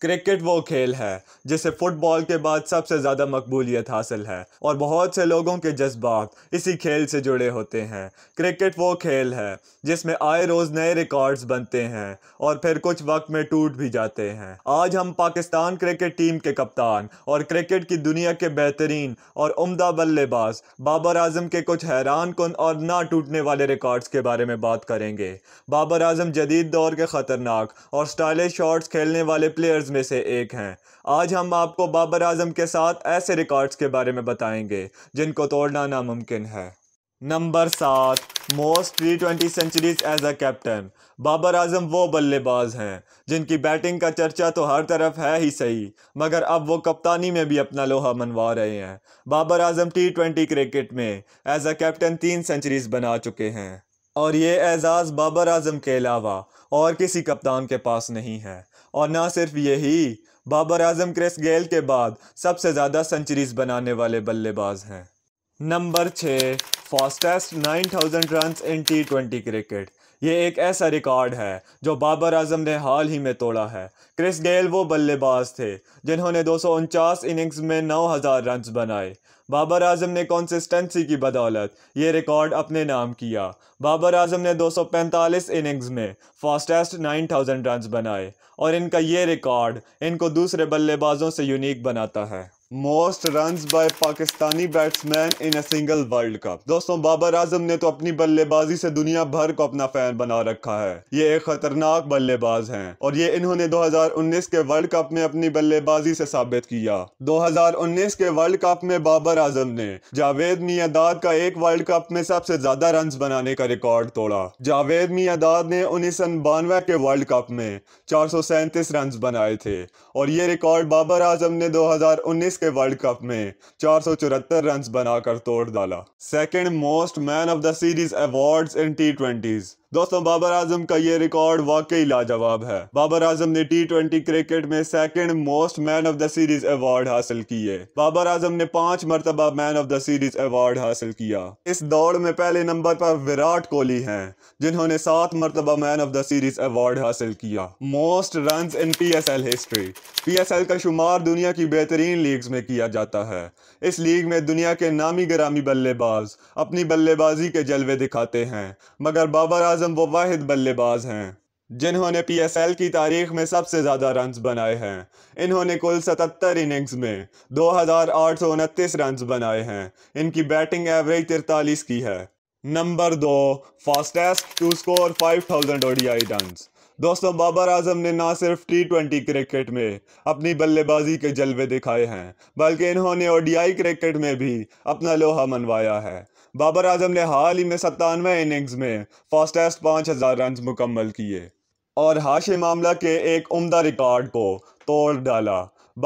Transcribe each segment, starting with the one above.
cricket वो खेल है जिसे फ़ुटबॉल के बाद सबसे ज़्यादा मकबूलियत हासिल है और बहुत से लोगों के जज्बात इसी खेल से जुड़े होते हैं क्रिकेट वो खेल है जिसमें आए रोज़ नए रिकॉर्ड्स बनते हैं और फिर कुछ वक्त में टूट भी जाते हैं आज हम पाकिस्तान क्रिकेट टीम के कप्तान और क्रिकेट की दुनिया के बेहतरीन और उमदा बल्लेबाज बाबर आजम के कुछ हैरान कन और ना टूटने वाले रिकॉर्ड्स के बारे में बात करेंगे बाबर आजम जदीद दौर के ख़तरनाक और स्टाइलिश शॉट्स खेलने वाले प्लेयर्स रिकॉर्ड्स में से एक हैं आज हम आपको बाबर आजम के साथ ऐसे रिकॉर्ड्स के बारे में बताएंगे जिनको तोड़ना नामुमकिन है नंबर सात most T twenty centuries as a captain Babar Azam वो बल्लेबाज हैं जिनकी बैटिंग का चर्चा तो हर तरफ है ही सही मगर अब वो कप्तानी में भी अपना लोहा मनवा रहे हैं Babar Azam T twenty cricket में एज अ कैप्टन तीन सेंचुरीज बना चुके हैं और ये एजाज़ बाबर आजम के अलावा और किसी कप्तान के पास नहीं है और ना सिर्फ यही बाबर आजम क्रिस गेल के बाद सबसे ज़्यादा सेंचुरीज बनाने वाले बल्लेबाज हैं नंबर छः fastest 9000 run in T twenty cricket ये एक ऐसा रिकॉर्ड है जो बाबर आजम ने हाल ही में तोड़ा है क्रिस गेल वो बल्लेबाज थे जिन्होंने दो इनिंग्स में 9000 रन बनाए बाबर आजम ने कंसिस्टेंसी की बदौलत ये रिकॉर्ड अपने नाम किया बाबर आजम ने 245 इनिंग्स में फास्टेस्ट 9000 रन बनाए और इनका ये रिकॉर्ड इनको दूसरे बल्लेबाजों से यूनिक बनाता है most run by Pakistani batsman in a single world cup दोस्तों बाबर आजम ने तो अपनी बल्लेबाजी से दुनिया भर को अपना फैन बना रखा है ये एक खतरनाक बल्लेबाज हैं और ये इन्होंने 2019 के वर्ल्ड कप में अपनी बल्लेबाजी से साबित किया 2019 के वर्ल्ड कप में बाबर आजम ने जावेद मियादाद का एक वर्ल्ड कप में सबसे ज्यादा रन बनाने का रिकॉर्ड तोड़ा जावेद मियादाद ने उन्नीस के वर्ल्ड कप में चार रन बनाए थे और ये रिकॉर्ड बाबर आजम ने दो के वर्ल्ड कप में चार सौ रन बनाकर तोड़ डाला second most man of the series award in T twenties दोस्तों बाबर आजम का ये रिकॉर्ड वाकई लाजवाब है बाबर आजम ने टी ट्वेंटी क्रिकेट में second most man of the series award हासिल किए बाबर आजम ने पांच मरतबा man of the series award हासिल किया इस दौड़ में पहले नंबर पर विराट कोहली हैं जिन्होंने सात मरतबा man of the series award हासिल किया most run in P history P का शुमार दुनिया की बेहतरीन लीग लीग्स में किया जाता है इस लीग में दुनिया के नामी गरामी बल्लेबाज अपनी बल्लेबाजी के जलवे दिखाते हैं मगर बाबर आजम वो वाहिद बल्लेबाज हैं जिन्होंने पीएसएल की तारीख में सबसे ज़्यादा रन बनाए हैं इन्होंने कुल 77 इनिंग्स में दो हज़ार आठ सौ उनतीस रन बनाए हैं इनकी बैटिंग एवरेज तिरतालीस की है नंबर दो fastest to score thousand ODI run दोस्तों बाबर आजम ने ना सिर्फ टी ट्वेंटी क्रिकेट में अपनी बल्लेबाजी के जलवे दिखाए हैं बल्कि इन्होंने ओडीआई क्रिकेट में भी अपना लोहा मनवाया है बाबर आजम ने हाल ही में सत्तानवे इनिंग्स में फास्टेस्ट पाँच हज़ार रन मुकम्मल किए और हाशिम मामला के एक उम्दा रिकॉर्ड को तोड़ डाला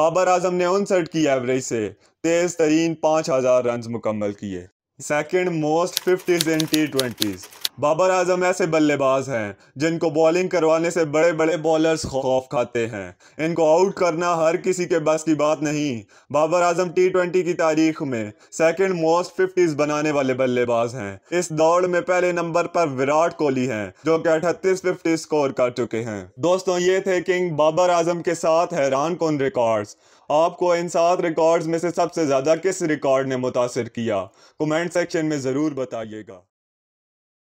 बाबर आजम ने उनसठ की एवरेज से तेज तरीन पाँच हज़ार रन मुकम्मल किए second most fifties in T twenties Babar Azam ऐसे बल्लेबाज हैं जिनको बॉलिंग करवाने से बड़े बड़े बॉलर्स खौफ खाते हैं इनको आउट करना हर किसी के बस की बात नहीं बाबर आजम टी ट्वेंटी की तारीख में सेकेंड मोस्ट फिफ्टीज बनाने वाले बल्लेबाज हैं इस दौड़ में पहले नंबर पर विराट कोहली हैं जो कि अठतीस फिफ्टी स्कोर कर चुके हैं दोस्तों ये थे किंग बाबर आजम के साथ हैरान कौन रिकॉर्ड्स आपको इन सात रिकॉर्ड्स में से सबसे ज़्यादा किस रिकॉर्ड ने मुतासर किया कमेंट सेक्शन में ज़रूर बताइएगा